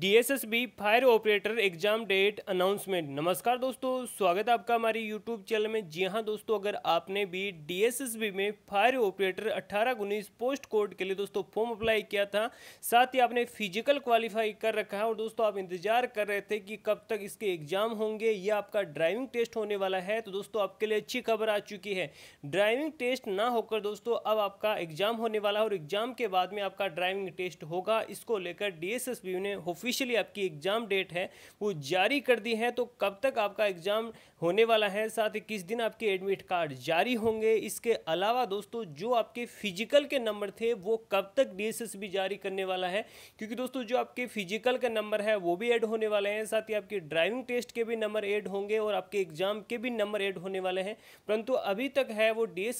DSSB fire operator exam date announcement नमस्कार दोस्तों स्वागत है आपका हमारी यूट्यूब चैनल में जी हाँ दोस्तों अगर आपने भी डीएसएसबी में फायर ऑपरेटर अट्ठारह उन्नीस पोस्ट कोड के लिए दोस्तों फॉर्म अप्लाई किया था साथ ही आपने फिजिकल क्वालिफाई कर रखा है और दोस्तों आप इंतजार कर रहे थे कि कब तक इसके एग्जाम होंगे या आपका ड्राइविंग टेस्ट होने वाला है तो दोस्तों आपके लिए अच्छी खबर आ चुकी है ड्राइविंग टेस्ट ना होकर दोस्तों अब आपका एग्जाम होने वाला है और एग्जाम के बाद में आपका ड्राइविंग टेस्ट होगा इसको लेकर डी ने ऑफिशियली आपकी एग्ज़ाम डेट है वो जारी कर दी है तो कब तक आपका एग्ज़ाम होने वाला है साथ ही किस दिन आपके एडमिट कार्ड जारी होंगे इसके अलावा दोस्तों जो आपके फिजिकल के नंबर थे वो कब तक डी जारी करने वाला है क्योंकि दोस्तों जो आपके फिजिकल का नंबर है वो भी ऐड होने वाले हैं साथ ही आपके ड्राइविंग टेस्ट के भी नंबर ऐड होंगे और आपके एग्ज़ाम के भी नंबर ऐड होने वाले हैं परंतु अभी तक है वो डी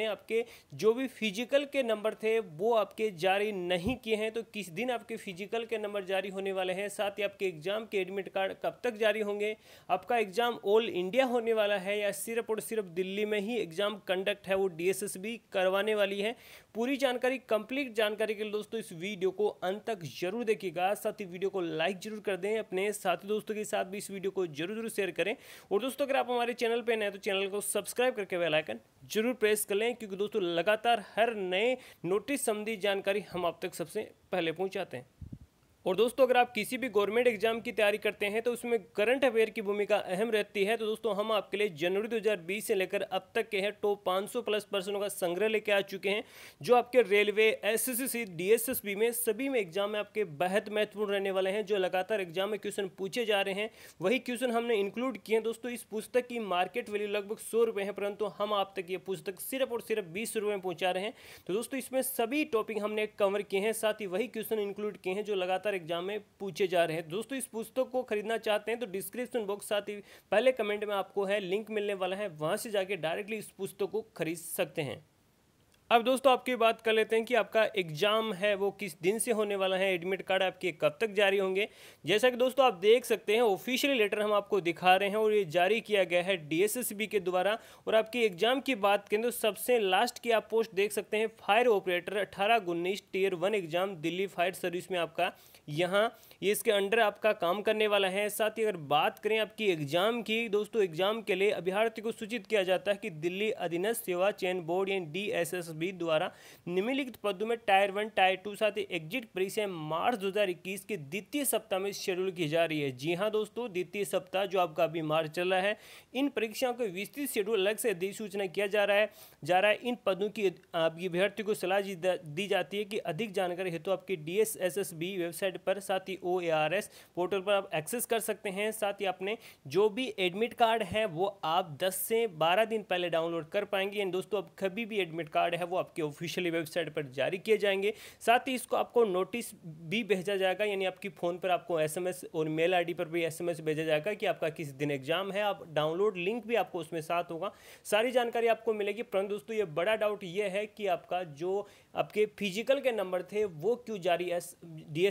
ने आपके जो भी फिजिकल के नंबर थे वो आपके जारी नहीं किए हैं तो किस दिन आपके फिजिकल के नंबर जारी होने होने वाले हैं साथ ही आपके एग्ज़ाम के एडमिट कार्ड कब तक जारी होंगे आपका एग्ज़ाम ऑल इंडिया होने वाला है या सिर्फ और सिर्फ दिल्ली में ही एग्ज़ाम कंडक्ट है वो डी करवाने वाली है पूरी जानकारी कंप्लीट जानकारी के लिए दोस्तों इस वीडियो को अंत तक जरूर देखिएगा साथ ही वीडियो को लाइक जरूर कर दें अपने साथी दोस्तों के साथ भी इस वीडियो को जरूर जरूर शेयर करें और दोस्तों अगर आप हमारे चैनल पर नए तो चैनल को सब्सक्राइब करके बेलाइकन जरूर प्रेस कर लें क्योंकि दोस्तों लगातार हर नए नोटिस संबंधी जानकारी हम आप तक सबसे पहले पहुँचाते हैं और दोस्तों अगर आप किसी भी गवर्नमेंट एग्जाम की तैयारी करते हैं तो उसमें करंट अफेयर की भूमिका अहम रहती है तो दोस्तों हम आपके लिए जनवरी 2020 से लेकर अब तक के हैं टॉप 500 प्लस पर्सनों का संग्रह लेके आ चुके हैं जो आपके रेलवे एसएससी डीएसएसबी में सभी में एग्जाम में आपके बेहद महत्वपूर्ण रहने वाले हैं जो लगातार एग्जाम में क्वेश्चन पूछे जा रहे हैं वही क्वेश्चन हमने इंक्लूड किए हैं दोस्तों इस पुस्तक की मार्केट वैल्यू लगभग सौ रुपये है परंतु हम आप तक ये पुस्तक सिर्फ और सिर्फ बीस रुपये में पहुँचा रहे हैं तो दोस्तों इसमें सभी टॉपिक हमने कवर किए हैं साथ ही वही क्वेश्चन इंक्लूड किए हैं जो लगातार बार एग्जाम में पूछे जा रहे हैं दोस्तों इस पुस्तक को खरीदना चाहते हैं तो डिस्क्रिप्शन बॉक्स साथ ही पहले कमेंट में आपको है लिंक मिलने वाला है वहाँ से जाके डायरेक्टली इस पुस्तक को खरीद सकते हैं अब दोस्तों आपकी बात कर लेते हैं कि आपका एग्ज़ाम है वो किस दिन से होने वाला है एडमिट कार्ड आपके कब तक जारी होंगे जैसा कि दोस्तों आप देख सकते हैं ऑफिशियली लेटर हम आपको दिखा रहे हैं और ये जारी किया गया है डीएसएसबी के द्वारा और आपके एग्ज़ाम की बात करें तो सबसे लास्ट की आप पोस्ट देख सकते हैं फायर ऑपरेटर अठारह उन्नीस tier one exam Delhi fire service में आपका यहाँ ये इसके अंडर आपका काम करने वाला है साथ ही अगर बात करें आपकी एग्ज़ाम की दोस्तों एग्ज़ाम के लिए अभ्यार्थी को सूचित किया जाता है कि दिल्ली अधीनस्थ सेवा चयन बोर्ड यानी डी बी द्वारा निम्नलिखित पदों में टायर वन टायर टू साथ ही एग्जिट परीक्षा मार्च 2021 के द्वितीय सप्ताह में शेड्यूल की जा रही है जी हाँ दोस्तों द्वितीय सप्ताह जो आपका अभी मार्च चल रहा है इन परीक्षाओं के विस्तृत शेड्यूल अलग से अधिसूचना किया जा रहा है जा रहा है इन पदों की आपकी अभ्यर्थी को सलाह दी जाती है कि अधिक जानकारी हेतु आपकी डी वेबसाइट पर साथ ही ओ पोर्टल पर आप एक्सेस कर सकते हैं साथ ही अपने जो भी एडमिट कार्ड है वो आप 10 से 12 दिन पहले डाउनलोड कर पाएंगे दोस्तों अब कभी भी एडमिट कार्ड है है वो आपकी ऑफिशियली वेबसाइट पर जारी किए जाएंगे साथ ही इसको आपको नोटिस भी भेजा जाएगा यानी आपकी फ़ोन पर आपको एस और मेल आई पर भी एस भेजा जाएगा कि आपका किस दिन एग्जाम है आप डाउनलोड लिंक भी आपको उसमें साथ होगा सारी जानकारी आपको मिलेगी परंतु दोस्तों ये बड़ा डाउट ये है कि आपका जो आपके फिजिकल के नंबर थे वो क्यों जारी एस डी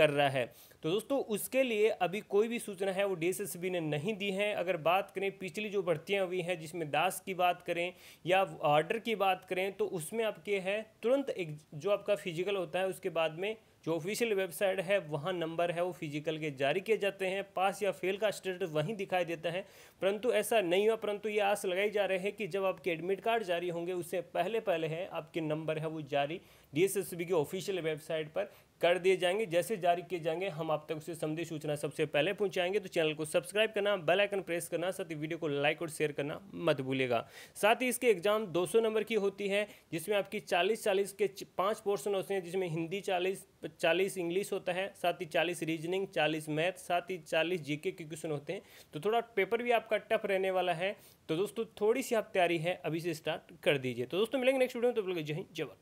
कर रहा है तो दोस्तों उसके लिए अभी कोई भी सूचना है वो डीएसएसबी ने नहीं दी है अगर बात करें पिछली जो भर्तियाँ हुई हैं जिसमें दास की बात करें या ऑर्डर की बात करें तो उसमें आपके है तुरंत एक जो आपका फिजिकल होता है उसके बाद में जो ऑफिशियल वेबसाइट है वहाँ नंबर है वो फिजिकल के जारी किए जाते हैं पास या फेल का स्टेटस वहीं दिखाई देता है परंतु ऐसा नहीं हुआ परंतु ये आस लगाई जा रही है कि जब आपके एडमिट कार्ड जारी होंगे उससे पहले पहले है आपके नंबर है वो जारी डीएसएसबी की ऑफिशियल वेबसाइट पर कर दिए जाएंगे जैसे जारी किए जाएंगे हम आप तक उसे संबंधित सूचना सबसे पहले पहुंचाएंगे तो चैनल को सब्सक्राइब करना बेल आइकन प्रेस करना साथ ही वीडियो को लाइक और शेयर करना मत भूलेगा साथ ही इसके एग्जाम 200 नंबर की होती है जिसमें आपकी 40 40 के पांच पोर्शन होते हैं जिसमें हिंदी 40 चालीस इंग्लिश होता है साथ ही चालीस रीजनिंग चालीस मैथ साथ ही चालीस जी के क्वेश्चन होते हैं तो थोड़ा पेपर भी आपका टफ रहने वाला है तो दोस्तों थोड़ी सी आप तैयारी है अभी से स्टार्ट कर दीजिए तो दोस्तों मिलेंगे नेक्स्ट वीडियो में तो बोलिए जय हिंद जवाब